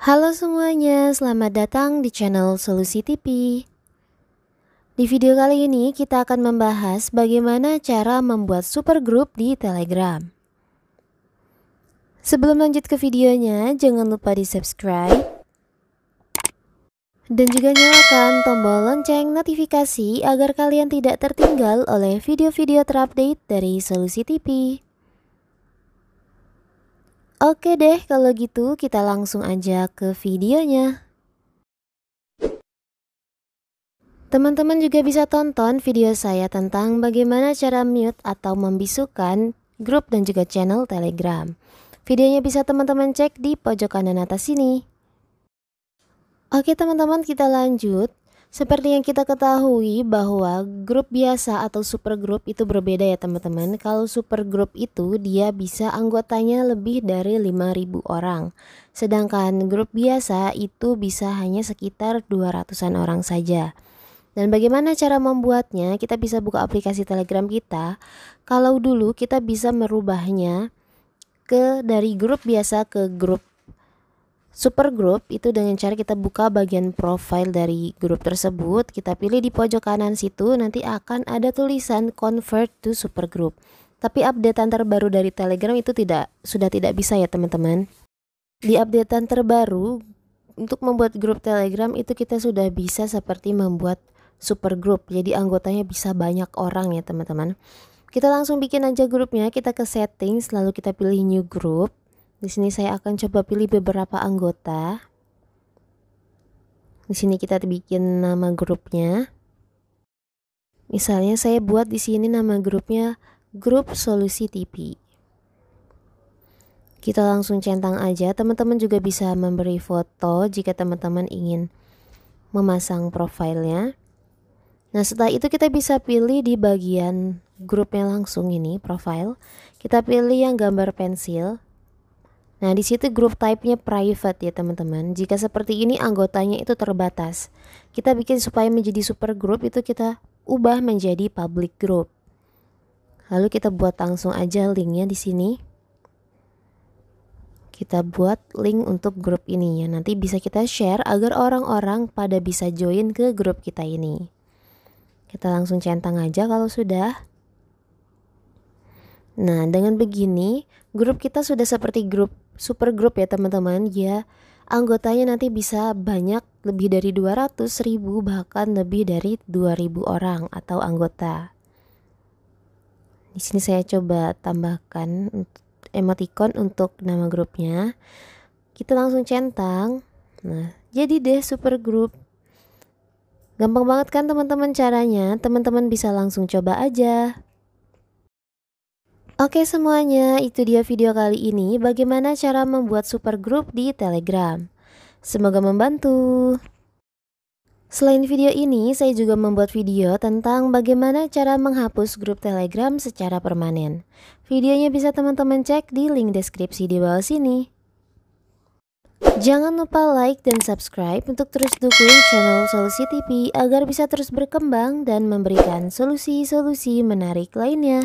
Halo semuanya, selamat datang di channel Solusi TV. Di video kali ini kita akan membahas bagaimana cara membuat supergroup di Telegram. Sebelum lanjut ke videonya, jangan lupa di subscribe dan juga nyalakan tombol lonceng notifikasi agar kalian tidak tertinggal oleh video-video terupdate dari Solusi TV. Oke deh, kalau gitu kita langsung aja ke videonya. Teman-teman juga bisa tonton video saya tentang bagaimana cara mute atau membisukan grup dan juga channel Telegram. Videonya bisa teman-teman cek di pojok kanan atas sini. Oke teman-teman kita lanjut seperti yang kita ketahui bahwa grup biasa atau super grup itu berbeda ya teman-teman. Kalau super grup itu dia bisa anggotanya lebih dari 5000 orang. Sedangkan grup biasa itu bisa hanya sekitar 200-an orang saja. Dan bagaimana cara membuatnya? Kita bisa buka aplikasi Telegram kita. Kalau dulu kita bisa merubahnya ke dari grup biasa ke grup Super group itu dengan cara kita buka bagian profile dari grup tersebut, kita pilih di pojok kanan situ nanti akan ada tulisan convert to Super Group. Tapi updatean terbaru dari Telegram itu tidak sudah tidak bisa ya teman-teman. Di updatean terbaru untuk membuat grup Telegram itu kita sudah bisa seperti membuat super group. Jadi anggotanya bisa banyak orang ya teman-teman. Kita langsung bikin aja grupnya, kita ke settings lalu kita pilih new group di sini saya akan coba pilih beberapa anggota. Di sini kita bikin nama grupnya. Misalnya saya buat di sini nama grupnya grup solusi TV. Kita langsung centang aja. Teman-teman juga bisa memberi foto jika teman-teman ingin memasang profilnya. Nah, setelah itu kita bisa pilih di bagian grupnya langsung ini, profile. Kita pilih yang gambar pensil, Nah, di situ grup type-nya private ya, teman-teman. Jika seperti ini anggotanya itu terbatas. Kita bikin supaya menjadi super group itu kita ubah menjadi public group. Lalu kita buat langsung aja linknya di sini. Kita buat link untuk grup ini ya. Nanti bisa kita share agar orang-orang pada bisa join ke grup kita ini. Kita langsung centang aja kalau sudah. Nah, dengan begini grup kita sudah seperti grup super grup ya teman-teman ya anggotanya nanti bisa banyak lebih dari 200 ribu bahkan lebih dari 2000 orang atau anggota di sini saya coba tambahkan emoticon untuk nama grupnya kita langsung centang nah jadi deh super grup gampang banget kan teman-teman caranya teman-teman bisa langsung coba aja Oke semuanya, itu dia video kali ini bagaimana cara membuat super grup di Telegram. Semoga membantu. Selain video ini, saya juga membuat video tentang bagaimana cara menghapus grup Telegram secara permanen. Videonya bisa teman-teman cek di link deskripsi di bawah sini. Jangan lupa like dan subscribe untuk terus dukung channel Solusi TV agar bisa terus berkembang dan memberikan solusi-solusi menarik lainnya.